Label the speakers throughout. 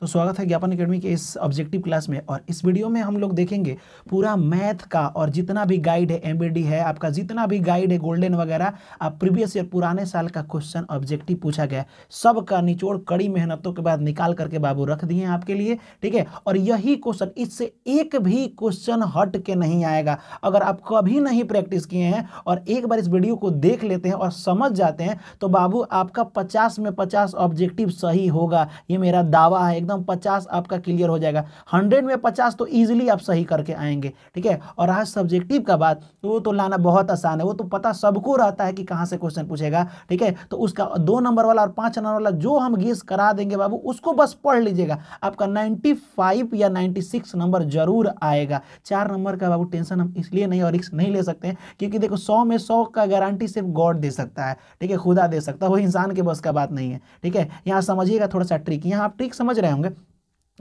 Speaker 1: तो स्वागत है ज्ञापन अकेडमी के इस ऑब्जेक्टिव क्लास में और इस वीडियो में हम लोग देखेंगे पूरा मैथ का और जितना भी गाइड है एमबीडी है आपका जितना भी गाइड है गोल्डन वगैरह आप प्रीवियस ईयर पुराने साल का क्वेश्चन ऑब्जेक्टिव पूछा गया सब का निचोड़ कड़ी मेहनतों के बाद निकाल करके बाबू रख दिए हैं आपके लिए ठीक है और यही क्वेश्चन इससे एक भी क्वेश्चन हट के नहीं आएगा अगर आप कभी नहीं प्रैक्टिस किए हैं और एक बार इस वीडियो को देख लेते हैं और समझ जाते हैं तो बाबू आपका पचास में पचास ऑब्जेक्टिव सही होगा ये मेरा दावा है एकदम एकदम पचास आपका क्लियर हो जाएगा हंड्रेड में पचास तो ईजिली आप सही करके आएंगे ठीक है और रहा सब्जेक्टिव का बात वो तो लाना बहुत आसान है वो तो पता सबको रहता है कि कहाँ से क्वेश्चन पूछेगा ठीक है तो उसका दो नंबर वाला और पाँच नंबर वाला जो हम गेस करा देंगे बाबू उसको बस पढ़ लीजिएगा आपका नाइन्टी या नाइन्टी नंबर जरूर आएगा चार नंबर का बाबू टेंशन हम इसलिए नहीं और रिक्स नहीं ले सकते क्योंकि देखो सौ में सौ का गारंटी सिर्फ गॉड दे सकता है ठीक है खुदा दे सकता है वो इंसान के बस का बात नहीं है ठीक है यहाँ समझिएगा थोड़ा सा ट्रिक यहाँ आप ट्रिक समझ रहे हो 연결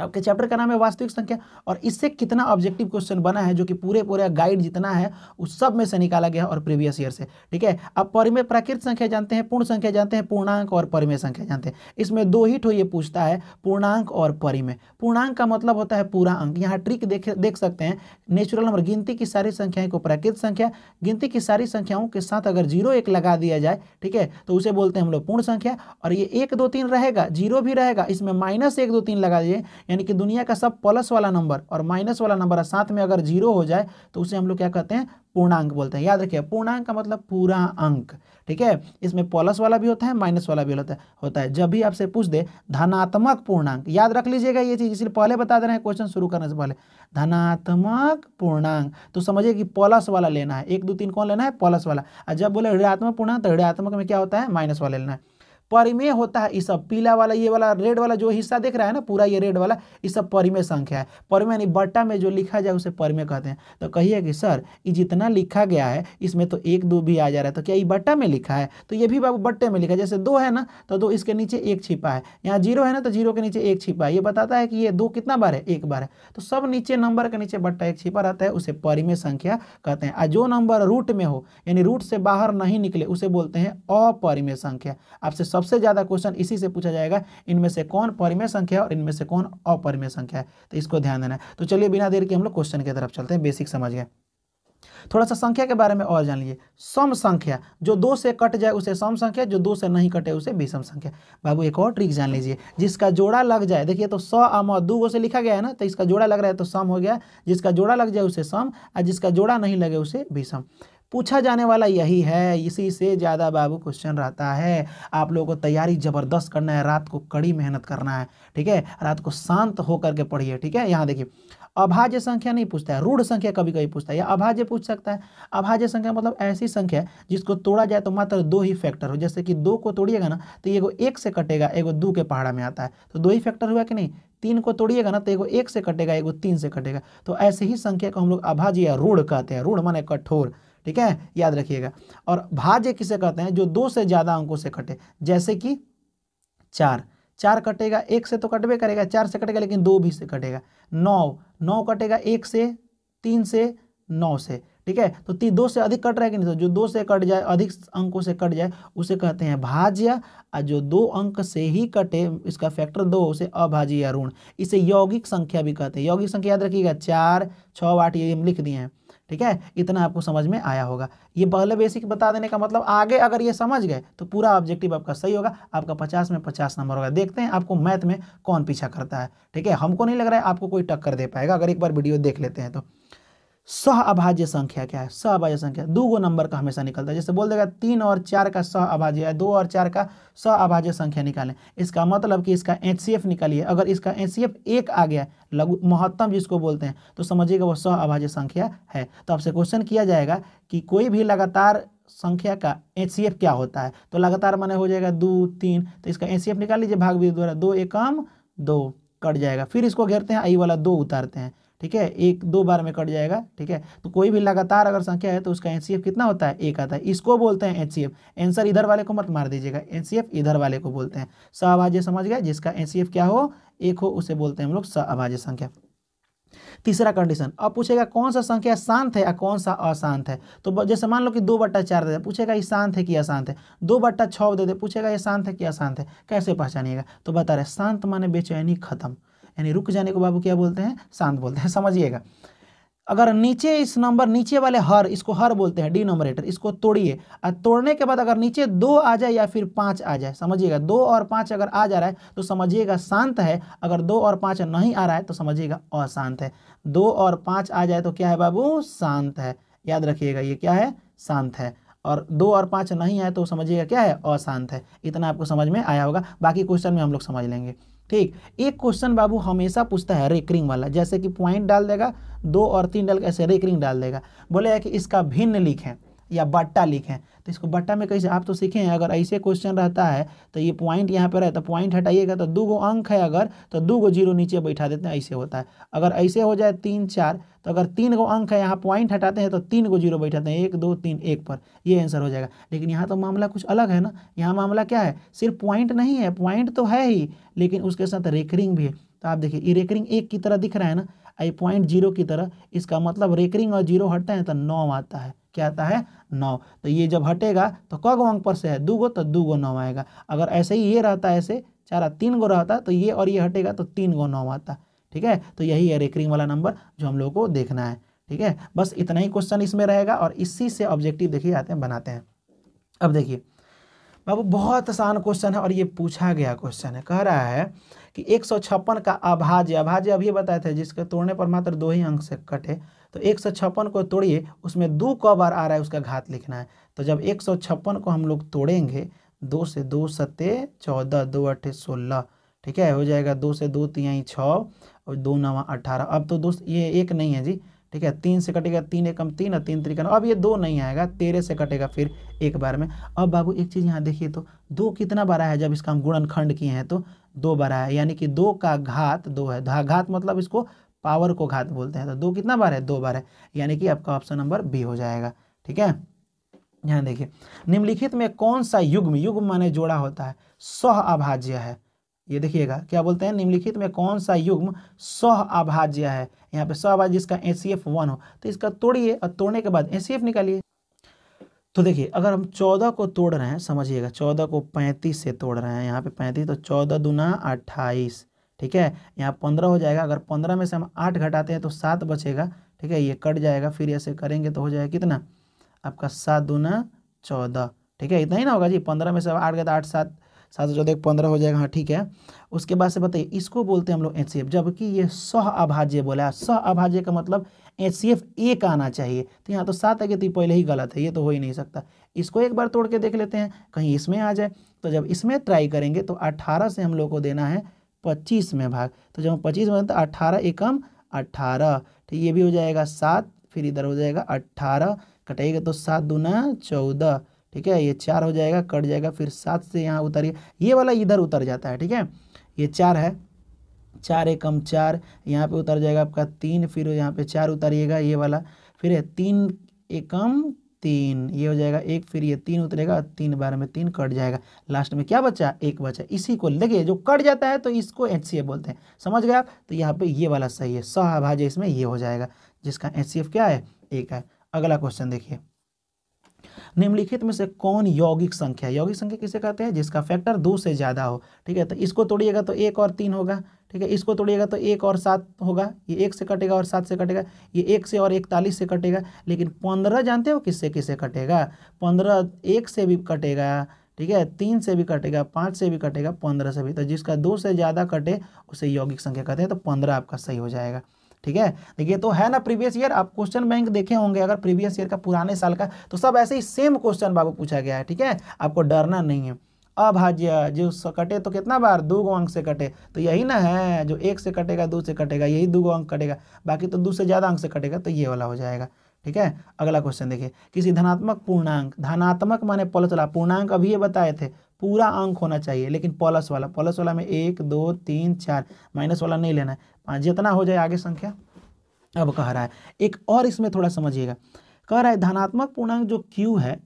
Speaker 1: आपके चैप्टर का नाम है वास्तविक संख्या और इससे कितना ऑब्जेक्टिव क्वेश्चन बना है जो कि पूरे पूरे गाइड जितना है उस सब में से निकाला गया और प्रीवियस ईयर से ठीक है अब परिमेय प्राकृत संख्या जानते हैं पूर्ण संख्या जानते हैं पूर्णांक और परिमेय संख्या जानते हैं इसमें दो ही ठो ये पूछता है पूर्णांक और परिमेय पूर्णांक का मतलब होता है पूरा अंक यहाँ ट्रिक देख देख सकते हैं नेचुरल नंबर गिनती की सारी संख्याएं को प्राकृत संख्या गिनती की सारी संख्याओं के साथ अगर जीरो एक लगा दिया जाए ठीक है तो उसे बोलते हैं हम लोग पूर्ण संख्या और ये एक दो तीन रहेगा जीरो भी रहेगा इसमें माइनस एक दो तीन लगा दिए यानी कि दुनिया का सब प्लस वाला नंबर और माइनस वाला नंबर है साथ में अगर जीरो हो जाए तो उसे हम लोग क्या कहते हैं पूर्णांक बोलते हैं याद रखिए पूर्णांक का मतलब पूरा अंक ठीक है इसमें प्लस वाला भी होता है माइनस वाला भी होता है होता है जब भी आपसे पूछ दे धनात्मक पूर्णांक याद रख लीजिएगा ये चीज़ इसलिए पहले बता दे रहे हैं क्वेश्चन शुरू करने से पहले धनात्मक पूर्णांक तो समझिए कि प्लस वाला लेना है एक दो तीन कौन लेना है प्लस वाला और जब बोले ऋणात्मक पूर्णांक तो ऋणात्मक में क्या होता है माइनस वाला लेना है परिमेय होता है ये सब पीला वाला ये वाला रेड वाला जो हिस्सा देख रहा है ना पूरा ये रेड वाला ये सब परिमेय संख्या है परिमेय यानी बट्टा में जो लिखा जाए उसे परिमेय कहते हैं तो कहिए कि सर ये जितना लिखा गया है इसमें तो एक दो भी आ जा रहा है तो क्या ये बट्टा में लिखा है तो ये भी बाबू बट्टे में लिखा है जैसे दो है ना तो दो इसके नीचे एक छिपा है यहाँ जीरो है ना तो जीरो के नीचे एक छिपा है ये बताता है कि ये दो कितना बार है एक बार है तो सब नीचे नंबर के नीचे बट्टा एक छिपा रहता है उसे परिमेय संख्या कहते हैं और जो नंबर रूट में हो यानी रूट से बाहर नहीं निकले उसे बोलते हैं अपरिमेय संख्या आपसे सब सबसे ज़्यादा क्वेश्चन इसी से पूछा जाएगा इनमें से कौन परिमेय संख्या है और इनमें से कौन अपरिमेय संख्या है तो इसको ध्यान देना है तो चलिए बिना देर के हम लोग क्वेश्चन की तरफ चलते हैं बेसिक समझ गए थोड़ा सा संख्या के बारे में और जान लीजिए सम संख्या जो दो से कट जाए उसे सम संख्या जो दो से नहीं कटे उसे विषम संख्या बाबू एक और ट्रिक जान लीजिए जिसका जोड़ा लग जाए देखिए तो स आम और गो से लिखा गया है ना तो इसका जोड़ा लग रहा है तो सम हो गया जिसका जोड़ा लग जाए उसे सम और जिसका जोड़ा नहीं लगे उसे विषम पूछा जाने वाला यही है इसी से ज़्यादा बाबू क्वेश्चन रहता है आप लोगों को तैयारी ज़बरदस्त करना है रात को कड़ी मेहनत करना है ठीक है रात को शांत होकर के पढ़िए ठीक है यहाँ देखिए अभाज्य संख्या नहीं पूछता है रूढ़ संख्या कभी कभी पूछता है या अभाज्य पूछ सकता है अभाज्य संख्या मतलब ऐसी संख्या जिसको तोड़ा जाए तो मात्र दो ही फैक्टर हो जैसे कि दो को तोड़िएगा ना तो एगो एक से कटेगा एगो दो के पहाड़ा में आता है तो दो ही फैक्टर हुआ कि नहीं तीन को तोड़िएगा ना तो एगो एक से कटेगा एगो तीन से कटेगा तो ऐसे ही संख्या को हम लोग अभाज्य या रूढ़ कहते हैं रूढ़ माने कठोर ठीक है याद रखिएगा और भाज्य किसे कहते हैं जो दो से ज़्यादा अंकों से कटे जैसे कि चार चार कटेगा एक से तो कटबे करेगा चार से कटेगा लेकिन दो भी से कटेगा नौ नौ कटेगा एक से तीन से नौ से ठीक है तो तीन दो से अधिक कट रहा है कि नहीं तो जो दो से कट जाए अधिक अंकों से कट जाए उसे कहते हैं भाज्य और जो दो अंक से ही कटे इसका फैक्टर दो उसे अभाज्य ऋण इसे यौगिक संख्या भी कहते हैं यौगिक संख्या याद रखिएगा चार छः आठ ये हम लिख दिए हैं ठीक है इतना आपको समझ में आया होगा ये पहले बेसिक बता देने का मतलब आगे अगर ये समझ गए तो पूरा ऑब्जेक्टिव आपका सही होगा आपका पचास में पचास नंबर होगा देखते हैं आपको मैथ में कौन पीछा करता है ठीक है हमको नहीं लग रहा है आपको कोई टक्कर दे पाएगा अगर एक बार वीडियो देख लेते हैं तो सह अभाज्य संख्या क्या है सह अभाज्य संख्या दो गो नंबर का हमेशा निकलता है जैसे बोल देगा तीन और चार का सह अभाज्य है दो और चार का सह अभाज्य संख्या निकालें इसका मतलब कि इसका एच सी एफ निकालिए अगर इसका एच एक आ गया लघु महत्तम जिसको बोलते हैं तो समझिएगा वो सह अभाज्य संख्या है तो आपसे क्वेश्चन किया जाएगा कि कोई भी लगातार संख्या का एच सी एफ क्या होता है तो लगातार मैंने हो जाएगा दो तीन तो इसका एच निकाल लीजिए भाग विधि द्वारा दो एक कम दो कट जाएगा फिर इसको घेरते हैं आई वाला दो उतारते हैं ठीक है एक दो बार में कट जाएगा ठीक है तो कोई भी लगातार अगर संख्या है तो उसका एन कितना होता है एक आता है इसको बोलते हैं एच आंसर इधर वाले को मत मार दीजिएगा एन इधर वाले को बोलते हैं सहभाज्य समझ गया जिसका एन क्या हो एक हो उसे बोलते हैं हम लोग सहभाज्य संख्या तीसरा कंडीशन अब पूछेगा कौन सा संख्या शांत है या कौन सा अशांत है तो जैसे मान लो कि दो बट्टा चार दे दे पूछेगा ये शांत है कि अशांत है दो बट्टा छः दे दे पूछेगा ये शांत है कि अशांत है कैसे पहचानिएगा तो बता रहे शांत माने बेचैनी खत्म यानी रुक जाने को बाबू क्या बोलते हैं शांत बोलते हैं समझिएगा अगर नीचे इस नंबर नीचे वाले हर इसको हर बोलते हैं डी नंबरेटर इसको तोड़िए और तोड़ने के बाद अगर नीचे दो आ जाए या फिर पाँच आ जाए समझिएगा दो और पाँच अगर आ जा रहा है तो समझिएगा शांत है अगर दो और पाँच नहीं आ रहा है तो समझिएगा अशांत है दो और पाँच आ जाए तो क्या है बाबू शांत है याद रखिएगा ये क्या है शांत है और दो और पाँच नहीं आए तो समझिएगा क्या है अशांत है इतना आपको समझ में आया होगा बाकी क्वेश्चन में हम लोग समझ लेंगे ठीक एक क्वेश्चन बाबू हमेशा पूछता है रेकरिंग वाला जैसे कि पॉइंट डाल देगा दो और तीन डाल ऐसे रेकरिंग डाल देगा बोले कि इसका भिन्न लिखें या बट्टा लिखें तो इसको बट्टा में कैसे आप तो सीखें अगर ऐसे क्वेश्चन रहता है तो ये पॉइंट यहाँ पर है तो पॉइंट हटाइएगा तो दो गो अंक है अगर तो दो गो जीरो नीचे बैठा देते हैं ऐसे होता है अगर ऐसे हो जाए तीन चार तो अगर तीन गो अंक है यहाँ पॉइंट हटाते हैं तो तीन गो जीरो बैठाते हैं एक दो तीन एक पर ये आंसर हो जाएगा लेकिन यहाँ तो मामला कुछ अलग है ना यहाँ मामला क्या है सिर्फ पॉइंट नहीं है पॉइंट तो है ही लेकिन उसके साथ रेकरिंग भी है तो आप देखिए ये रेकरिंग एक की तरह दिख रहा है ना आई पॉइंट जीरो की तरह इसका मतलब रेकरिंग और जीरो हटता है तो नौ आता है क्या आता है नौ तो ये जब हटेगा तो क गो अंक पर से है दू गो तो दू गो नौ आएगा अगर ऐसे ही ये रहता है ऐसे चार तीन गो रहता तो ये और ये हटेगा तो तीन गो नौ आता ठीक है तो यही है रेकरिंग वाला नंबर जो हम लोग को देखना है ठीक है बस इतना ही क्वेश्चन इसमें रहेगा और इसी से ऑब्जेक्टिव देखिए आते हैं बनाते हैं अब देखिए बाबू बहुत आसान क्वेश्चन है और ये पूछा गया क्वेश्चन है कह रहा है कि एक का अभाज्य अभाज्य अभी बताए थे जिसके तोड़ने पर मात्र दो ही अंक से कटे तो एक सौ छप्पन को तोड़िए उसमें दो क बार आ रहा है उसका घात लिखना है तो जब एक सौ छप्पन को हम लोग तोड़ेंगे दो से दो सत्ते चौदह दो अठे सोलह ठीक है हो जाएगा दो से दो तिहाई छः और दो नवा अठारह अब तो दोस्त ये एक नहीं है जी ठीक है तीन से कटेगा तीन एकम तीन और तीन त्रिकम अब ये दो नहीं आएगा तेरह से कटेगा फिर एक बार में अब बाबू एक चीज़ यहाँ देखिए तो दो कितना बार है जब इसका हम गुणनखंड किए हैं तो दो बार है यानी कि दो का घात दो है घात मतलब इसको पावर को घात बोलते हैं तो दो कितना बार है दो बार है यानी कि आपका ऑप्शन नंबर बी हो जाएगा ठीक है यहाँ देखिए निम्नलिखित में कौन सा युग्म युग्म माने जोड़ा होता है सह अभाज्य है ये देखिएगा क्या बोलते हैं निम्नलिखित में कौन सा युग्म सह अभाज्य है यहाँ पे सह अभाज्य इसका ए सी एफ वन हो तो इसका तोड़िए और तोड़ने के बाद ए सी एफ निकालिए तो देखिए अगर हम चौदह को तोड़ रहे हैं समझिएगा चौदह को पैंतीस से तोड़ रहे हैं यहाँ पे पैंतीस तो चौदह दुना अट्ठाईस ठीक है यहाँ पंद्रह हो जाएगा अगर पंद्रह में से हम आठ घटाते हैं तो सात बचेगा ठीक है ये कट जाएगा फिर ऐसे करेंगे तो हो जाएगा कितना आपका सात दूना चौदह ठीक है इतना ही ना होगा जी पंद्रह में से आठ तो आठ सात सात सौ चौदह एक पंद्रह हो जाएगा हाँ ठीक है उसके बाद से बताइए इसको बोलते हैं हम लोग एच जबकि ये सह अभाज्य बोला है सह अभाज्य का मतलब एच सी एक आना चाहिए तो यहाँ तो सात है तो पहले ही गलत है ये तो हो ही नहीं सकता इसको एक बार तोड़ के देख लेते हैं कहीं इसमें आ जाए तो जब इसमें ट्राई करेंगे तो अट्ठारह से हम लोग को देना है पच्चीस में भाग तो जब हम पच्चीस में तो अट्ठारह एकम अट्ठारह ठीक ये भी हो जाएगा सात फिर इधर हो जाएगा अट्ठारह कटेगा तो सात दूना चौदह ठीक है ये चार हो जाएगा कट जाएगा फिर सात से यहाँ उतरिए ये वाला इधर उतर जाता है ठीक है ये चार है चार एकम चार यहाँ पे उतर जाएगा आपका तीन फिर यहाँ पे चार उतरिएगा ये वाला फिर तीन एकम तीन ये हो जाएगा एक फिर ये तीन उतरेगा तीन बार में तीन कट जाएगा लास्ट में क्या बचा एक बचा इसी को लगे जो कट जाता है तो इसको एच बोलते हैं समझ गए आप तो यहाँ पे ये वाला सही है सहभाज्य भाज्य इसमें ये हो जाएगा जिसका एच क्या है एक है अगला क्वेश्चन देखिए निम्नलिखित में से कौन यौगिक संख्या यौगिक संख्या किसे कहते हैं जिसका फैक्टर दो से ज़्यादा हो ठीक है तो इसको तोड़िएगा तो एक और तीन होगा ठीक है इसको तोड़िएगा तो एक और सात होगा ये एक से कटेगा और सात से कटेगा ये एक से और इकतालीस से कटेगा लेकिन पंद्रह जानते हो किससे किससे कटेगा पंद्रह एक से भी कटेगा ठीक है तीन से भी कटेगा पाँच से भी कटेगा पंद्रह से भी तो जिसका दो से ज़्यादा कटे उसे यौगिक संख्या कहते हैं तो पंद्रह आपका सही हो जाएगा ठीक है देखिए तो है ना प्रीवियस ईयर आप क्वेश्चन बैंक देखे होंगे अगर प्रीवियस ईयर का पुराने साल का तो सब ऐसे ही सेम क्वेश्चन बाबू पूछा गया है ठीक है आपको डरना नहीं है अभाज्य जो कटे तो कितना बार दो गो अंक से कटे तो यही ना है जो एक से कटेगा दो से कटेगा यही दो गो अंक कटेगा बाकी तो दो से ज़्यादा अंक से कटेगा तो ये वाला हो जाएगा ठीक है अगला क्वेश्चन देखिए किसी धनात्मक पूर्णांक धनात्मक माने चला पूर्णांक अभी ये बताए थे पूरा अंक होना चाहिए लेकिन प्लस वाला प्लस वाला में एक दो तीन चार माइनस वाला नहीं लेना है पाँच जितना हो जाए आगे संख्या अब कह रहा है एक और इसमें थोड़ा समझिएगा कह रहा है धनात्मक पूर्णांक जो क्यू है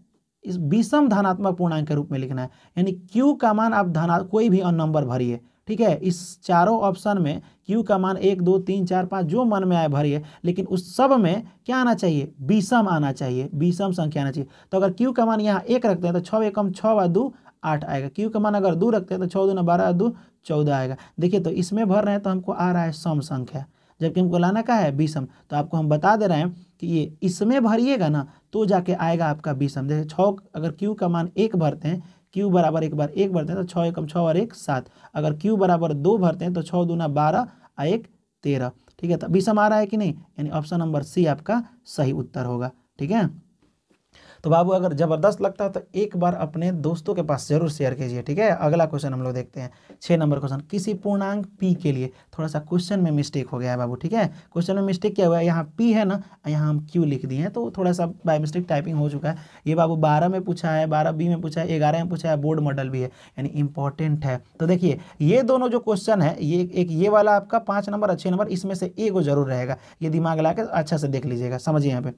Speaker 1: इस विषम धनात्मक पूर्णांक के रूप में लिखना है यानी क्यू का मान आप धना कोई भी नंबर भरिए ठीक है इस चारों ऑप्शन में क्यू का मान एक दो तीन चार पाँच जो मन में आए भरिए लेकिन उस सब में क्या आना चाहिए विषम आना चाहिए विषम संख्या आना चाहिए तो अगर क्यू का मान यहाँ एक रखते हैं तो छः एकम छः व दो आठ आएगा क्यू का मान अगर दो रखते हैं तो चौदह न बारह दो चौदह आएगा देखिए तो इसमें भर रहे हैं तो हमको आ रहा है सम संख्या जबकि हमको लाना का है विषम तो आपको हम बता दे रहे हैं कि ये इसमें भरिएगा ना तो जाके आएगा आपका विषम जैसे छ अगर क्यू का मान एक भरते हैं क्यू बराबर एक बार एक भरते हैं तो छः एकम छः और एक सात अगर क्यू बराबर दो भरते हैं तो छः दूना बारह और एक तेरह ठीक है तो विषम आ रहा है कि नहीं यानी ऑप्शन नंबर सी आपका सही उत्तर होगा ठीक है तो बाबू अगर ज़बरदस्त लगता है तो एक बार अपने दोस्तों के पास जरूर शेयर कीजिए ठीक है अगला क्वेश्चन हम लोग देखते हैं छः नंबर क्वेश्चन किसी पूर्णांक पी के लिए थोड़ा सा क्वेश्चन में मिस्टेक हो गया है बाबू ठीक है क्वेश्चन में मिस्टेक क्या हुआ है यहाँ पी है ना यहाँ हम क्यू लिख दिए हैं तो थोड़ा सा बाय मिस्टेक टाइपिंग हो चुका है ये बाबू बारह में पूछा है बारह बी में पूछा है ग्यारह में पूछा है बोर्ड मॉडल भी है यानी इंपॉर्टेंट है तो देखिए ये दोनों जो क्वेश्चन है ये एक ये वाला आपका पाँच नंबर और छः नंबर इसमें से एक जरूर रहेगा ये दिमाग लगा अच्छा से देख लीजिएगा समझिए यहाँ पे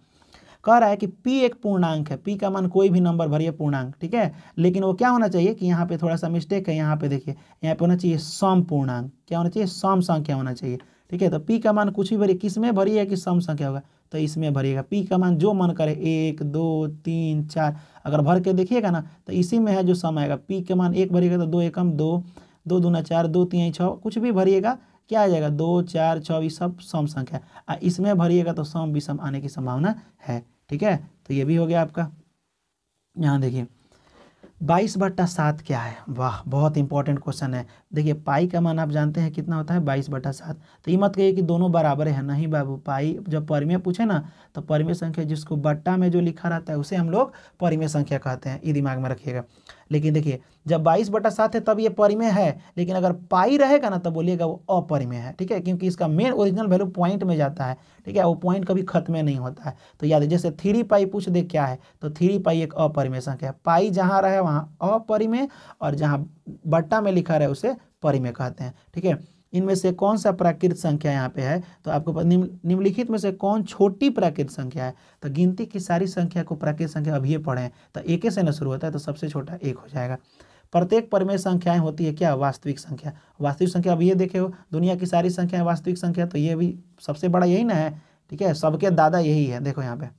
Speaker 1: कह रहा है कि पी एक पूर्णांक है पी का मान कोई भी नंबर भरिए पूर्णांक ठीक है लेकिन वो क्या होना चाहिए कि यहाँ पे थोड़ा सा मिस्टेक है यहाँ पे देखिए यहाँ पे होना चाहिए सम पूर्णांक क्या होना चाहिए सम संख्या होना चाहिए ठीक है तो पी का मान कुछ भी भरिए किस में भरिए कि सम संख्या होगा तो इसमें भरिएगा पी का मान जो मन करे एक दो तीन चार अगर भर के देखिएगा ना तो इसी में है जो सम आएगा पी का मान एक भरिएगा तो दो एकम दो दो दूना चार दो तीन छः कुछ भी भरिएगा क्या आ जाएगा दो चार चौबीस सब सम संख्या आ इसमें भरिएगा तो सम विषम आने की संभावना है ठीक है तो ये भी हो गया आपका यहाँ देखिए बाईस बट्टा सात क्या है वाह बहुत इंपॉर्टेंट क्वेश्चन है देखिए पाई का मान आप जानते हैं कितना होता है बाईस बट्टा सात तो ये मत कहिए कि दोनों बराबर है नहीं बाबू पाई जब परिमेय पूछे ना तो परिमेय संख्या जिसको बट्टा में जो लिखा रहता है उसे हम लोग परिमेय संख्या कहते हैं ये दिमाग में रखिएगा लेकिन देखिए जब बाईस बटा सात है तब ये परिमेय है लेकिन अगर पाई रहेगा ना तब बोलिएगा वो अपरिमेय है ठीक है क्योंकि इसका मेन ओरिजिनल वैल्यू पॉइंट में जाता है ठीक है वो पॉइंट कभी खत्म नहीं होता है तो याद है जैसे थ्री पाई पूछ दे क्या है तो थ्री पाई एक अपरिमेय संख्या है पाई जहाँ रहे वहाँ अपरिमेय और जहाँ बट्टा में लिखा रहे उसे परिमेय कहते हैं ठीक है इनमें से कौन सा प्राकृत संख्या यहाँ पे है तो आपको निम्नलिखित में से कौन छोटी प्राकृत संख्या है तो गिनती की सारी संख्या को प्राकृत संख्या अभी पढ़े तो एक से ना शुरू होता है तो सबसे छोटा एक हो जाएगा प्रत्येक परमेय संख्याएं होती है क्या वास्तविक संख्या वास्तविक संख्या अब ये देखे हो दुनिया की सारी संख्याएं वास्तविक संख्या तो ये भी सबसे बड़ा यही ना है ठीक है सबके दादा यही है देखो यहाँ पे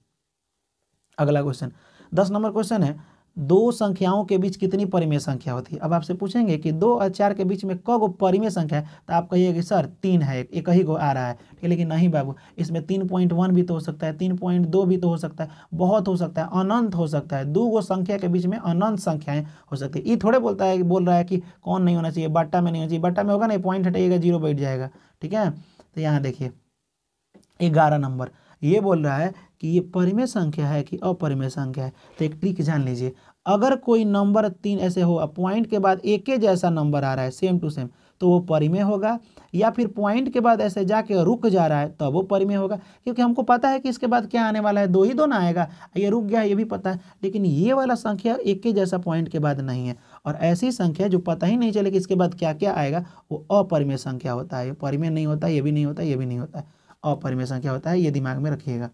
Speaker 1: अगला क्वेश्चन दस नंबर क्वेश्चन है दो संख्याओं के बीच कितनी परिमेय संख्या होती है अब आपसे पूछेंगे कि दो और चार के बीच में क गो परिमेय संख्या है तो आप कहिए कि सर तीन है एक ही गो आ रहा है ठीक है लेकिन नहीं बाबू इसमें तीन पॉइंट वन भी तो हो सकता है तीन पॉइंट दो भी तो हो सकता है बहुत हो सकता है अनंत हो सकता है दो गो संख्या के बीच में अनंत संख्याएं हो सकती है ये थोड़े बोलता है बोल रहा है कि कौन नहीं होना चाहिए बट्टा में नहीं होना चाहिए बट्टा में होगा नहीं पॉइंट हटाइएगा जीरो बैठ जाएगा ठीक है तो यहाँ देखिए ग्यारह नंबर ये बोल रहा है कि ये परिमेय संख्या है कि अपरिमेय संख्या है तो एक ट्रिक जान लीजिए अगर कोई नंबर तीन ऐसे हो पॉइंट के बाद एक के जैसा नंबर आ रहा है सेम टू सेम तो वो परिमेय होगा या फिर पॉइंट के बाद ऐसे जाके रुक जा रहा है तब तो वो परिमेय होगा क्योंकि हमको पता है कि इसके बाद क्या आने वाला है दो ही दो ना आएगा ये रुक गया ये भी पता है लेकिन ये वाला संख्या एक के जैसा पॉइंट के बाद नहीं है और ऐसी संख्या जो पता ही नहीं चले कि इसके बाद क्या क्या आएगा वो अपरिमेय संख्या होता है ये परिमेय नहीं होता ये भी नहीं होता ये भी नहीं होता है अपरिमेय संख्या होता है ये दिमाग में रखिएगा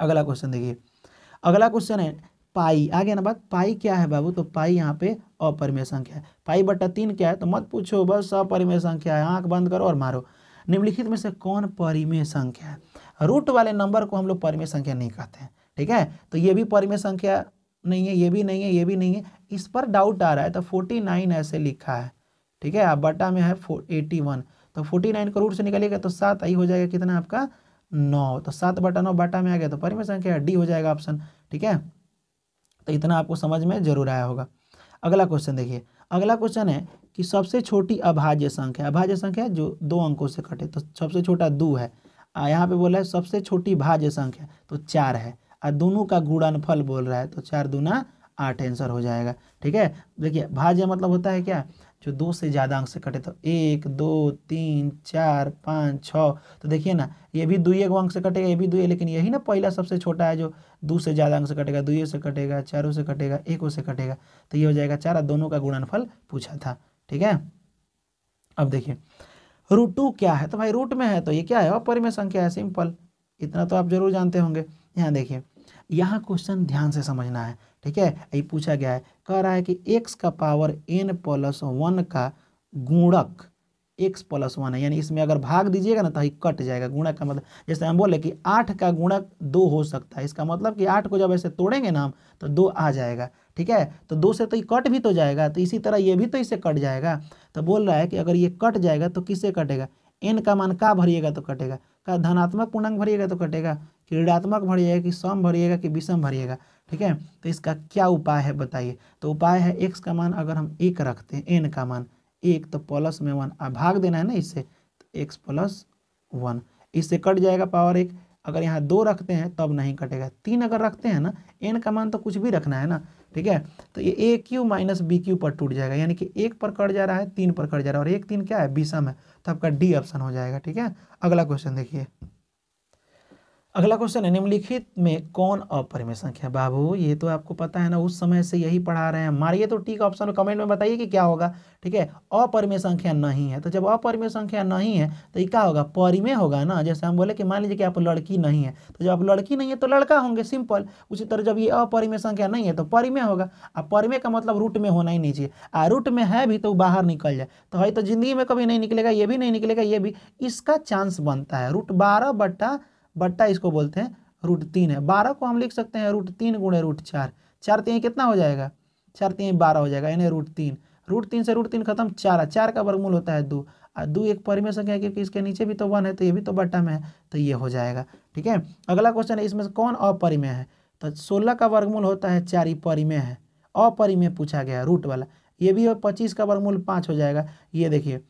Speaker 1: अगला क्वेश्चन देखिए अगला क्वेश्चन है पाई आ गया ना बात पाई क्या है बाबू तो पाई यहाँ पे अपरिमेय संख्या है पाई बटा तीन क्या है तो मत पूछो बस अपरिमेय संख्या है आंख बंद करो और मारो निम्नलिखित में से कौन परिमेय संख्या है रूट वाले नंबर को हम लोग परिमेय संख्या नहीं कहते हैं ठीक है तो ये भी परिमेय संख्या नहीं है ये भी नहीं है ये भी नहीं है इस पर डाउट आ रहा है तो फोर्टी नाइन ऐसे लिखा है ठीक है बटा में है एटी वन तो फोर्टी नाइन को रूट से निकलिएगा तो सात आई हो जाएगा कितना आपका नौ तो सात बटा नौ बटा में आ गया तो परिमेय संख्या डी हो जाएगा ऑप्शन ठीक है तो इतना आपको समझ में जरूर आया होगा अगला क्वेश्चन देखिए अगला क्वेश्चन है कि सबसे छोटी अभाज्य संख्या अभाज्य संख्या जो दो अंकों से कटे तो सबसे छोटा दो है यहाँ पे बोला है सबसे छोटी भाज्य संख्या तो चार है और दोनों का गुणनफल बोल रहा है तो चार दूना आठ आंसर हो जाएगा ठीक है देखिए भाज्य मतलब होता है क्या जो दो से ज़्यादा अंक से कटे तो एक दो तीन चार पाँच छः तो देखिए ना ये भी दुई अंक से कटेगा ये भी दुई लेकिन यही ना पहला सबसे छोटा है जो दो से ज़्यादा अंक से कटेगा दुइयों से कटेगा चारों से कटेगा एकों से कटेगा तो ये हो जाएगा चार दोनों का गुणनफल पूछा था ठीक है अब देखिए रूट टू क्या है तो भाई रूट में है तो ये क्या है अपरिमेय संख्या है सिंपल इतना तो आप जरूर जानते होंगे यहाँ देखिए यहाँ क्वेश्चन ध्यान से समझना है ठीक है ये पूछा गया है कह रहा है कि एक्स का पावर एन प्लस वन का गुणक एक्स प्लस वन है यानी इसमें अगर भाग दीजिएगा ना तो कट जाएगा गुणा का मतलब जैसे हम बोले कि आठ का गुणक दो हो सकता है इसका मतलब कि आठ को जब ऐसे तोड़ेंगे ना हम तो दो आ जाएगा ठीक है तो दो से तो ये कट भी तो जाएगा तो इसी तरह ये भी तो इसे कट जाएगा तो बोल रहा है कि अगर ये कट जाएगा तो किसे कटेगा एन का मान का भरिएगा तो कटेगा का धनात्मक पूर्णांक भरिएगा तो कटेगा कि ऋणात्मक भरिएगा कि सम भरिएगा कि विषम भरिएगा ठीक है तो इसका क्या उपाय है बताइए तो उपाय है एक्स का मान अगर हम एक रखते हैं एन का मान एक तो प्लस में वन अब भाग देना है ना इससे तो एक्स प्लस वन इससे कट जाएगा पावर एक अगर यहाँ दो रखते हैं तब नहीं कटेगा तीन अगर रखते हैं ना एन का मान तो कुछ भी रखना है ना ठीक है तो ये A Q minus B Q पर टूट जाएगा यानी कि एक पर कट जा रहा है तीन पर कट जा रहा है और एक तीन क्या है बीसम है तो आपका डी ऑप्शन हो जाएगा ठीक है अगला क्वेश्चन देखिए अगला क्वेश्चन है निम्नलिखित में कौन अपरिमेय संख्या बाबू ये तो आपको पता है ना उस समय से यही पढ़ा रहे हैं मारिए तो ठीक ऑप्शन में कमेंट में बताइए कि क्या होगा ठीक है अपरिमेय संख्या नहीं है तो जब अपरिमेय संख्या नहीं है तो ये क्या होगा परिमेय होगा ना जैसे हम बोले कि मान लीजिए कि आप लड़की नहीं है तो जब आप लड़की नहीं है तो लड़का होंगे सिंपल उसी तरह जब ये अपरिमेय संख्या नहीं है तो परिमेय होगा आप परिमेय का मतलब रूट में होना ही नहीं चाहिए आ रूट में है भी तो बाहर निकल जाए तो भाई तो जिंदगी में कभी नहीं निकलेगा ये भी नहीं निकलेगा ये भी इसका चांस बनता है रूट बारह बट्टा बट्टा इसको बोलते हैं रूट तीन है बारह को हम लिख सकते हैं रूट तीन गुणे रूट चार चार तीन तो कितना हो जाएगा चार तीन तो बारह हो जाएगा यानी रूट तीन रूट तीन से रूट तीन खत्म चार चार का वर्गमूल होता है दो और दो एक परिमेय संख्या क्योंकि इसके नीचे भी तो वन है तो ये भी तो बट्टा में है तो ये हो जाएगा ठीक है अगला क्वेश्चन है इसमें से कौन अपरिमय है तो सोलह का वर्गमूल होता है चार ही परिमय है अपरिमय पूछा गया है रूट वाला ये भी पच्चीस का वर्गमूल पाँच हो जाएगा ये देखिए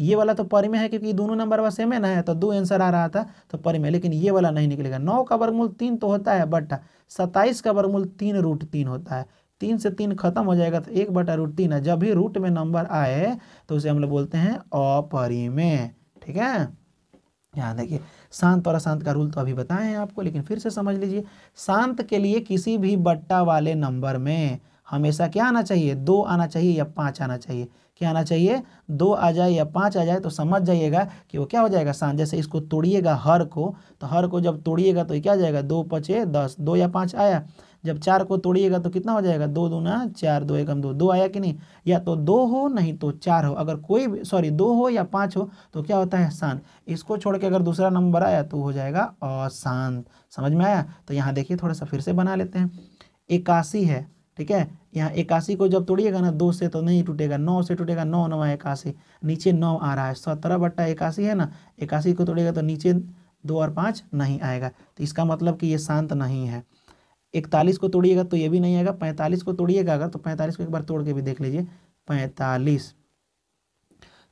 Speaker 1: ये वाला तो परी में है क्योंकि दोनों नंबर व सेम है ना है तो दो आंसर आ रहा था तो परिमय में लेकिन ये वाला नहीं निकलेगा नौ का वर्गमूल तीन तो होता है बट सत्ताईस का वर्गमूल तीन रूट तीन होता है तीन से तीन खत्म हो जाएगा तो एक बटा रूट तीन है जब भी रूट में नंबर आए तो उसे हम लोग बोलते हैं अपरिमय ठीक है यहाँ देखिए शांत और अशांत का रूल तो अभी बताए हैं आपको लेकिन फिर से समझ लीजिए शांत के लिए किसी भी बट्टा वाले नंबर में हमेशा क्या आना चाहिए दो आना चाहिए या पाँच आना चाहिए क्या आना चाहिए दो आ जाए या पाँच आ जाए तो समझ जाइएगा कि वो क्या हो जाएगा शांत जैसे इसको तोड़िएगा हर को तो हर को जब तोड़िएगा तो क्या जाएगा दो पचे दस दो या पाँच आया जब चार को तोड़िएगा तो कितना हो जाएगा दो दो ना चार दो एकम दो दो आया कि नहीं या तो दो हो नहीं तो चार हो अगर कोई भी सॉरी दो हो या पाँच हो तो क्या होता है शांत इसको छोड़ के अगर दूसरा नंबर आया तो हो जाएगा अशांत समझ में आया तो यहाँ देखिए थोड़ा सा फिर से बना लेते हैं इक्यासी है ठीक है यहाँ इक्यासी को जब तोड़िएगा ना दो से तो नहीं टूटेगा नौ से टूटेगा नौ नवा इक्यासी नीचे नौ आ रहा है सत्रह बट्टा इक्यासी है ना इक्यासी को तोड़िएगा तो नीचे दो और पाँच नहीं आएगा तो इसका मतलब कि ये शांत नहीं है इकतालीस को तोड़िएगा तो ये भी नहीं आएगा पैंतालीस को तोड़िएगा अगर तो पैंतालीस को एक बार तोड़ के भी देख लीजिए पैंतालीस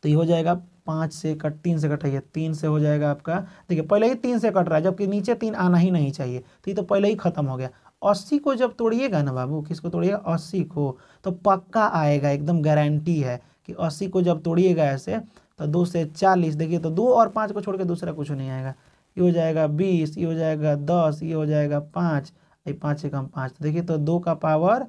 Speaker 1: तो ये हो जाएगा पाँच से कट तीन से कटाइए तीन से हो जाएगा आपका देखिए पहले ही तीन से कट रहा है जबकि नीचे तीन आना ही नहीं चाहिए तो ये तो पहले ही खत्म हो गया अस्सी को जब तोड़िएगा ना बाबू किसको तोड़िएगा अस्सी को तो पक्का आएगा एकदम गारंटी है कि अस्सी को जब तोड़िएगा ऐसे तो दो से चालीस देखिए तो दो और पाँच को छोड़ के दूसरा कुछ नहीं आएगा ये हो जाएगा बीस ये हो जाएगा दस ये हो जाएगा पाँच ये पाँच से कम पाँच तो देखिए तो दो का पावर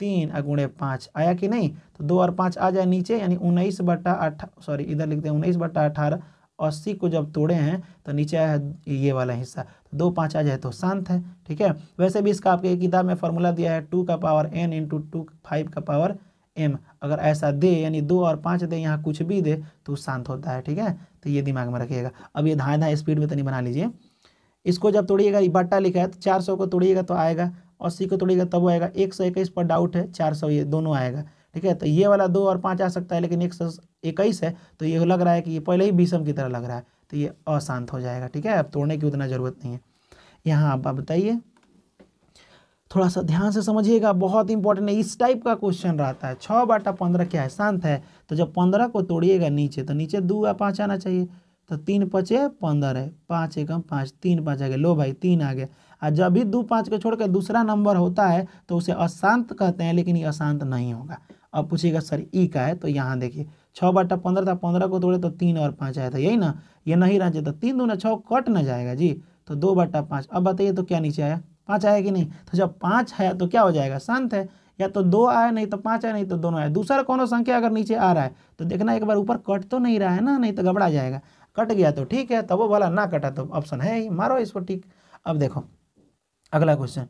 Speaker 1: तीन अगुणे पाँच आया कि नहीं तो दो और पाँच आ जाए नीचे यानी उन्नीस बट्टा अठारह सॉरी इधर लिखते हैं उन्नीस बट्टा अठारह और सी को जब तोड़े हैं तो नीचे आया है ये वाला हिस्सा दो पाँच आ जाए तो शांत है ठीक है वैसे भी इसका आपके किताब में फॉर्मूला दिया है टू का power N into two five का पावर एम अगर ऐसा दे यानी दो और पाँच दे यहाँ कुछ भी दे तो शांत होता है ठीक है तो ये दिमाग में रखिएगा अब ये धाएँ धाएँ स्पीड में तो नहीं बना लीजिए इसको जब तोड़िएगा बट्टा लिखा है तो चार सौ को तोड़िएगा तो आएगा अस्सी को तोड़िएगा तब आएगा एक सौ इक्कीस पर डाउट है चार सौ ये दोनों आएगा ठीक है तो ये वाला दो और पाँच आ सकता है लेकिन एक सौ इक्कीस है तो ये लग रहा है कि ये पहले ही विषम की तरह लग रहा है तो ये अशांत हो जाएगा ठीक है अब तोड़ने की उतना ज़रूरत नहीं है यहाँ आप बताइए थोड़ा सा ध्यान से समझिएगा बहुत इंपॉर्टेंट है इस टाइप का क्वेश्चन रहता है छः बाटा पंद्रह क्या है शांत है तो जब पंद्रह को तोड़िएगा नीचे तो नीचे दो या पाँच आना चाहिए तो तीन पचे पंद्रह है पाँच एकम पाँच तीन पाँच आ गए लो भाई तीन आ गया और जब भी दो पाँच को छोड़कर दूसरा नंबर होता है तो उसे अशांत कहते हैं लेकिन ये अशांत नहीं होगा अब पूछिएगा सर ई का है तो यहाँ देखिए छः बटा पंद्रह था पंद्रह को तोड़े तो तीन और पाँच आया था यही ना ये नहीं रहा तो तीन दो ना छः कट ना जाएगा जी तो दो बटा पाँच अब बताइए तो क्या नीचे आया पाँच आया कि नहीं तो जब पाँच है तो क्या हो जाएगा शांत है या तो दो आया नहीं तो पाँच आया नहीं तो दोनों आया दूसरा कोनो संख्या अगर नीचे आ रहा है तो देखना एक बार ऊपर कट तो नहीं रहा है ना नहीं तो गबड़ा जाएगा कट गया तो ठीक है तब वो भला ना कटा तो ऑप्शन है ही मारो इसको ठीक अब देखो अगला क्वेश्चन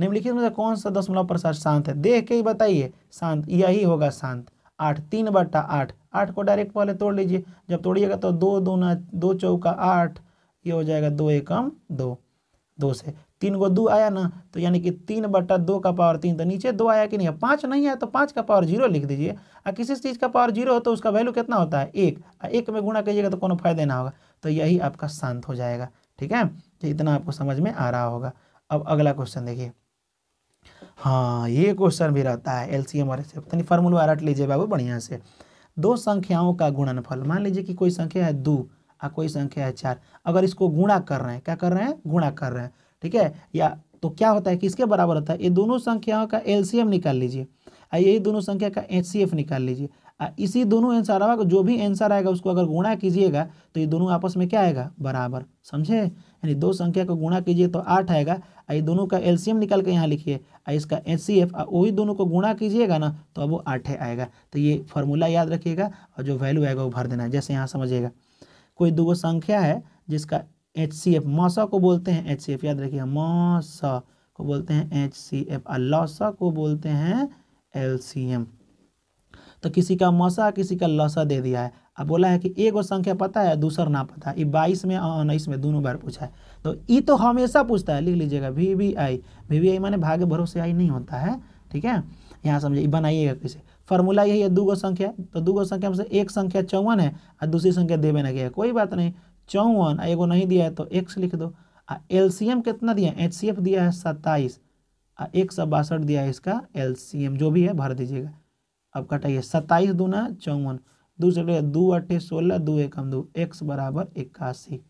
Speaker 1: निम्नलिखित में से कौन सा दशमलव प्रसाद शांत है देख के ही बताइए शांत यही होगा शांत आठ तीन बट्टा आठ आठ को डायरेक्ट पहले तोड़ लीजिए जब तोड़िएगा तो दो दो ना दो चौका आठ ये हो जाएगा दो एकम दो दो से तीन को दो आया ना तो यानी कि तीन बट्टा दो का पावर तीन तो नीचे दो आया कि नहीं है पाँच नहीं आया तो पाँच का पावर जीरो लिख दीजिए और किसी चीज़ का पावर जीरो हो तो उसका वैल्यू कितना होता है एक एक में गुणा कीजिएगा तो कोई फायदा ना होगा तो यही आपका शांत हो जाएगा ठीक है तो इतना आपको समझ में आ रहा होगा अब अगला क्वेश्चन देखिए हाँ ये क्वेश्चन भी रहता है एलसीएम और एसएफ यानी फॉर्मूला रट लीजिए बाबू बढ़िया से दो संख्याओं का गुणनफल मान लीजिए कि कोई संख्या है दो और कोई संख्या है चार अगर इसको गुणा कर रहे हैं क्या कर रहे हैं गुणा कर रहे हैं ठीक है या तो क्या होता है किसके बराबर होता है ये दोनों संख्याओं का एल निकाल लीजिए और यही दोनों संख्या का एच निकाल लीजिए इसी दोनों आंसर आवा जो भी आंसर आएगा उसको अगर गुणा कीजिएगा तो ये दोनों आपस में क्या आएगा बराबर समझे यानी दो संख्या को गुणा कीजिए तो आठ आएगा आई दोनों का एलसीएम निकाल के यहाँ लिखिए आई इसका एच सी एफ वही दोनों को गुणा कीजिएगा ना तो अब वो आठ आएगा तो ये फॉर्मूला याद रखिएगा और जो वैल्यू आएगा वो भर देना है जैसे यहाँ समझिएगा कोई दो संख्या है जिसका एच सी एफ मौसा को बोलते हैं एच सी एफ याद रखिएगा मौसा को बोलते हैं एच सी एफ लौसा को बोलते हैं एल सी एम तो किसी का मौसा किसी का लौसा दे दिया है अब बोला है कि एगो संख्या पता है दूसर ना पता है बाईस में और उन्नीस में दोनों बार पूछा है तो ई तो हमेशा पूछता है लिख लीजिएगा V V I V V I माने भाग्य भरोसे आई नहीं होता है ठीक है यहाँ समझे बनाइएगा कैसे फार्मूला यही है दो गो संख्या तो दो गो संख्या में से एक संख्या चौवन है और दूसरी संख्या देवे न गया कोई बात नहीं चौवन एगो नहीं दिया है तो एक्स लिख दो आ एल कितना दिया है एच दिया है सत्ताईस आ एक सौ बासठ दिया है इसका एल जो भी है भर दीजिएगा अब कटाइए सत्ताईस दूना चौवन दू जगह दो अट्ठे सोलह दो एकम दो एक्स बराबर इक्यासी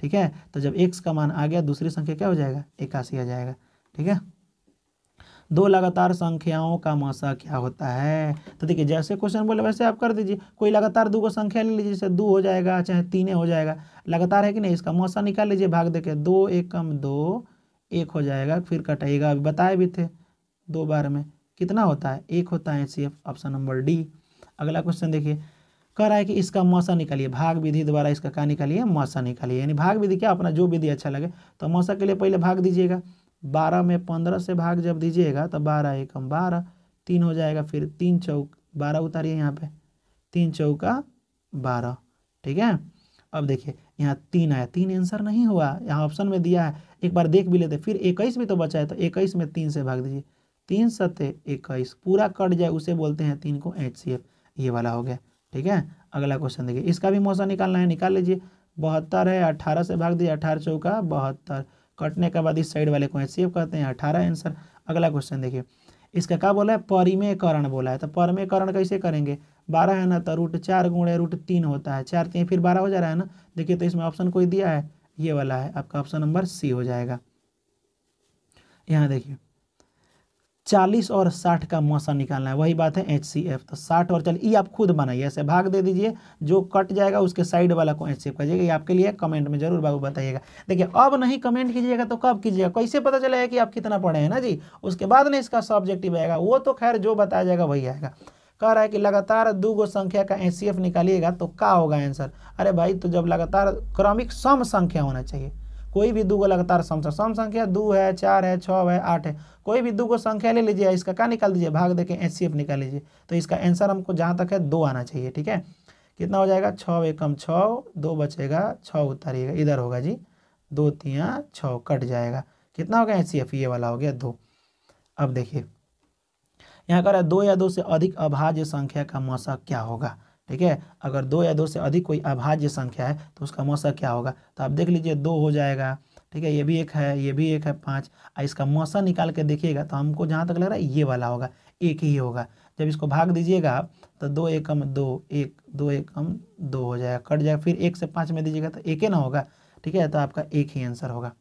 Speaker 1: ठीक है तो जब एक्स का मान आ गया दूसरी संख्या क्या हो जाएगा इक्यासी आ जाएगा ठीक है दो लगातार संख्याओं का मसा क्या होता है तो देखिए जैसे क्वेश्चन बोले वैसे आप कर दीजिए कोई लगातार दो को संख्या ले लीजिए जैसे दो हो जाएगा चाहे तीन हो जाएगा लगातार है कि नहीं इसका मौसा निकाल लीजिए भाग देके दो एक कम दो एक हो जाएगा फिर कटेगा अभी बताए भी थे दो बार में कितना होता है एक होता है सी ऑप्शन नंबर डी अगला क्वेश्चन देखिए कह रहा है कि इसका मौसा निकालिए भाग विधि द्वारा इसका क्या निकालिए मौसा निकालिए यानी भाग विधि क्या अपना जो विधि अच्छा लगे तो मौसा के लिए पहले भाग दीजिएगा बारह में पंद्रह से भाग जब दीजिएगा तो बारह एकम बारह तीन हो जाएगा फिर तीन चौक बारह उतारिए यहाँ पे तीन चौका बारह ठीक है अब देखिए यहाँ तीन आया तीन आंसर नहीं हुआ यहाँ ऑप्शन में दिया है एक बार देख भी लेते फिर इक्कीस भी तो बचा है तो इक्कीस में तीन से भाग दीजिए तीन सत्य इक्कीस पूरा कट जाए उसे बोलते हैं तीन को एच ये वाला हो गया ठीक है अगला क्वेश्चन देखिए इसका भी मौसम निकालना है निकाल लीजिए बहत्तर है अठारह से भाग दीजिए अठारह चौका बहत्तर कटने के बाद इस साइड वाले को सेव करते हैं अठारह आंसर अगला क्वेश्चन देखिए इसका क्या बोला है परिमयकरण बोला है तो परमेयकरण कैसे करेंगे बारह है ना तो रूट चार गुणे रूट तीन होता है चार तीन फिर बारह हो जा रहा है ना देखिए तो इसमें ऑप्शन कोई दिया है ये वाला है आपका ऑप्शन नंबर सी हो जाएगा यहाँ देखिए चालीस और साठ का मौसम निकालना है वही बात है एच सी एफ तो साठ और चालीस ये आप खुद बनाइए ऐसे भाग दे दीजिए जो कट जाएगा उसके साइड वाला को एच सी एफ करिएगा ये आपके लिए कमेंट में जरूर बाबू बताइएगा देखिए अब नहीं कमेंट कीजिएगा तो कब कीजिएगा कैसे पता चलेगा कि आप कितना पढ़े हैं ना जी उसके बाद नहीं इसका सब्जेक्टिव आएगा वो तो खैर जो बताया जाएगा वही आएगा कह रहा है कि लगातार दो गो संख्या का एच निकालिएगा तो का होगा आंसर अरे भाई तो जब लगातार क्रमिक सम संख्या होना चाहिए कोई भी दूगो लगातार सम सम संख्या दो है चार है छः है आठ है कोई भी दूगो संख्या ले लीजिए इसका क्या निकाल दीजिए भाग देके एच निकाल लीजिए तो इसका आंसर हमको जहाँ तक है दो आना चाहिए ठीक है कितना हो जाएगा छः एकम छः दो बचेगा छ उतारिएगा इधर होगा जी दो तिया छ कट जाएगा कितना हो गया एच ये वाला हो गया दो अब देखिए यहाँ कह रहा है दो या दो से अधिक अभाज्य संख्या का मौसा क्या होगा ठीक है अगर दो या दो से अधिक कोई अभाज्य संख्या है तो उसका मौसा क्या होगा तो आप देख लीजिए दो हो जाएगा ठीक है ये भी एक है ये भी एक है पाँच आ इसका मौसा निकाल के देखिएगा तो हमको जहाँ तक लग रहा है ये वाला होगा एक ही होगा जब इसको भाग दीजिएगा तो दो एकम दो एक दो एकम दो हो जाएगा कट जाएगा फिर एक से पाँच में दीजिएगा तो एक ही ना होगा ठीक है तो आपका एक ही आंसर होगा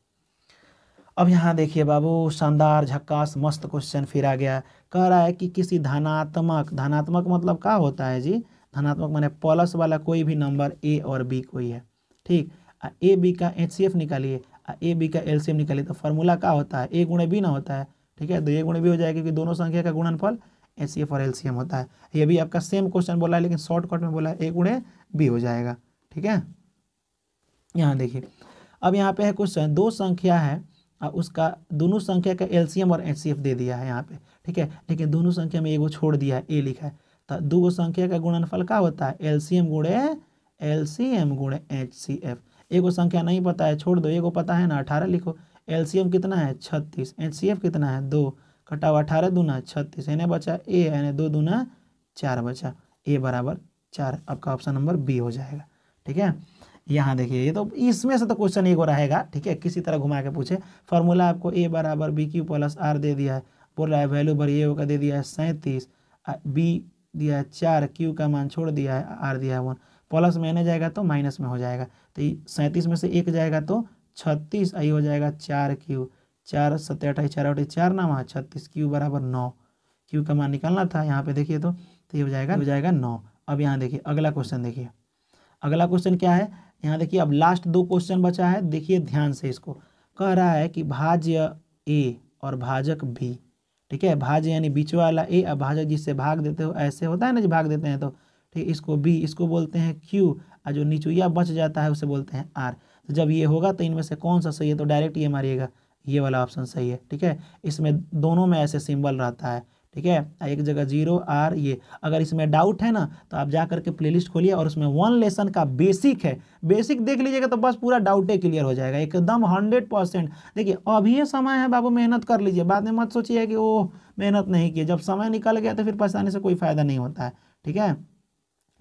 Speaker 1: अब यहाँ देखिए बाबू शानदार झक्कास मस्त क्वेश्चन फिर आ गया कह रहा है कि किसी धनात्मक धनात्मक मतलब क्या होता है जी धनात्मक माने प्लस वाला कोई भी नंबर ए और बी कोई है ठीक आ ए बी का एच सी एफ निकालिए आ ए बी का एल सी एफ निकालिए तो फॉर्मूला का होता है ए गुणे बी ना होता है ठीक है तो ए गुणे बी हो जाएगा क्योंकि दोनों संख्या का गुणनफल एच सी एफ और एल सी एम होता है ये भी आपका सेम क्वेश्चन बोला है लेकिन शॉर्टकट में बोला है ए गुणे बी हो जाएगा ठीक है यहाँ देखिए अब यहाँ पे है क्वेश्चन दो संख्या है और उसका दोनों संख्या का एलसीएम और एचसीएफ दे दिया है यहाँ पे ठीक है लेकिन दोनों संख्या में एगो छोड़ दिया है ए लिखा है तो दो गो संख्या का गुणनफल का होता है एल सी एम गुणे एल सी एम गुणे एच सी एफ एगो संख्या नहीं पता है छोड़ दो एगो पता है ना अठारह लिखो एल सी एम कितना है छत्तीस एच सी एफ कितना है दो कटाओ अठारह दूना छत्तीस एने बचा ए एने दो दूना चार बचा ए बराबर चार आपका ऑप्शन नंबर बी हो जाएगा ठीक है यहाँ देखिए ये तो इसमें से तो क्वेश्चन एक रहेगा ठीक है किसी तरह घुमा के पूछे फॉर्मूला आपको ए बराबर बी क्यू प्लस आर दे दिया है बोल रहा है वैल्यू भर ए का दे दिया है सैंतीस बी दिया है चार क्यू का मान छोड़ दिया है आर दिया है वन प्लस में नहीं जाएगा तो माइनस में हो जाएगा तो सैंतीस में से एक जाएगा तो छत्तीस आई हो जाएगा चार क्यू चार सत्तर अठाई चार अठाई चार नाम है छत्तीस क्यू बराबर नौ क्यू का मान निकालना था यहाँ पे देखिए तो तो ये हो जाएगा हो जाएगा नौ अब यहाँ देखिए अगला क्वेश्चन देखिए अगला क्वेश्चन क्या है यहाँ देखिए अब लास्ट दो क्वेश्चन बचा है देखिए ध्यान से इसको कह रहा है कि भाज्य ए और भाजक बी ठीक है भाज यानी बीच वाला ए अभाज्य जिससे भाग देते हो ऐसे होता है ना जो भाग देते हैं तो ठीक इसको बी इसको बोलते हैं क्यू और जो या बच जाता है उसे बोलते हैं आर तो जब ये होगा तो इनमें से कौन सा सही है तो डायरेक्ट ये मारिएगा ये वाला ऑप्शन सही है ठीक है इसमें दोनों में ऐसे सिंबल रहता है ठीक है एक जगह जीरो आर ये अगर इसमें डाउट है ना तो आप जा करके लिस्ट खोलिए और उसमें वन लेसन का बेसिक है बेसिक देख लीजिएगा तो बस पूरा डाउटे क्लियर हो जाएगा एकदम हंड्रेड परसेंट देखिए अभी ये समय है बाबू मेहनत कर लीजिए बाद में मत सोचिए कि वो मेहनत नहीं किए जब समय निकल गया तो फिर परेशानी से कोई फ़ायदा नहीं होता है ठीक है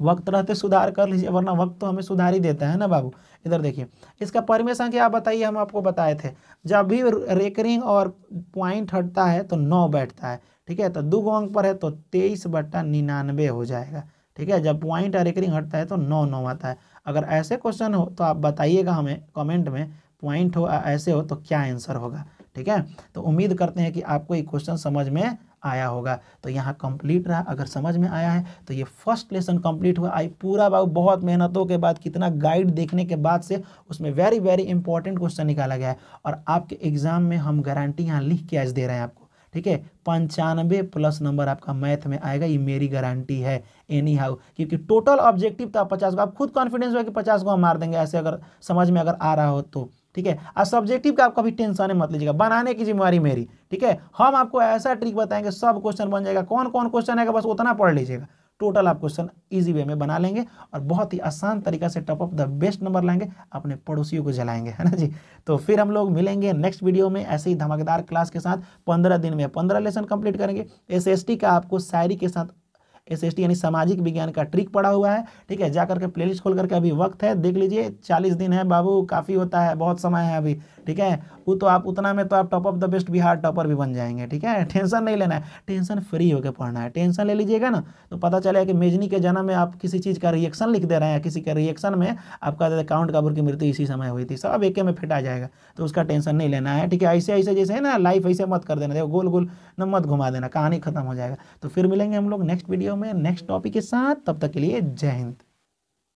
Speaker 1: वक्त रहते सुधार कर लीजिए वरना वक्त तो हमें सुधार ही देता है ना बाबू इधर देखिए इसका संख्या क्या बताइए हम आपको बताए थे जब भी रेकरिंग और पॉइंट हटता है तो नौ बैठता है ठीक है तो दो अंक पर है तो तेईस बट्टा निन्यानवे हो जाएगा ठीक है जब पॉइंट और रेकरिंग हटता है तो नौ नौ आता है अगर ऐसे क्वेश्चन हो तो आप बताइएगा हमें कॉमेंट में पॉइंट हो ऐसे हो तो क्या आंसर होगा ठीक है तो उम्मीद करते हैं कि आपको ये क्वेश्चन समझ में आया होगा तो यहाँ कंप्लीट रहा अगर समझ में आया है तो ये फर्स्ट लेसन कंप्लीट हुआ आई पूरा बाबू बहुत मेहनतों के बाद कितना गाइड देखने के बाद से उसमें वेरी वेरी इंपॉर्टेंट क्वेश्चन निकाला गया है और आपके एग्जाम में हम गारंटी यहाँ लिख के आज दे रहे हैं आपको ठीक है पंचानवे प्लस नंबर आपका मैथ में आएगा ये मेरी गारंटी है एनी हाउ क्योंकि टोटल ऑब्जेक्टिव था पचास को आप खुद कॉन्फिडेंस हुआ कि पचास को हम मार देंगे ऐसे अगर समझ में अगर आ रहा हो तो ठीक है और सब्जेक्टिव का आप कभी टेंशन है मत लीजिएगा बनाने की जिम्मेवारी मेरी ठीक है हम आपको ऐसा ट्रिक बताएंगे सब क्वेश्चन बन जाएगा कौन कौन क्वेश्चन आएगा बस उतना पढ़ लीजिएगा टोटल आप क्वेश्चन इजी वे में बना लेंगे और बहुत ही आसान तरीका से top of the best number लाएंगे अपने पड़ोसियों को जलाएंगे है ना जी तो फिर हम लोग मिलेंगे नेक्स्ट वीडियो में ऐसे ही धमाकेदार क्लास के साथ पंद्रह दिन में पंद्रह लेसन कंप्लीट करेंगे एस का आपको शायरी के साथ एस यानी सामाजिक विज्ञान का ट्रिक पड़ा हुआ है ठीक है जा करके प्ले खोल करके अभी वक्त है देख लीजिए चालीस दिन है बाबू काफ़ी होता है बहुत समय है अभी ठीक है वो तो आप उतना में तो आप top of the best Bihar topper भी बन जाएंगे ठीक है टेंशन नहीं लेना है टेंशन फ्री होकर पढ़ना है टेंशन ले लीजिएगा ना तो पता चलेगा कि मेजनी के जन्म में आप किसी चीज़ का रिएक्शन लिख दे रहे हैं किसी के रिएक्शन में आपका काउंट काबूर की मृत्यु इसी समय हुई थी सब एक में फिट आ जाएगा तो उसका टेंशन नहीं लेना है ठीक है ऐसे ऐसे जैसे है ना लाइफ ऐसे मत कर देना देखो गोल गोल न मत घुमा देना कहानी खत्म हो जाएगा तो फिर मिलेंगे हम लोग नेक्स्ट वीडियो हूँ मैं नेक्स्ट टॉपिक के साथ तब तक के लिए जय हिंद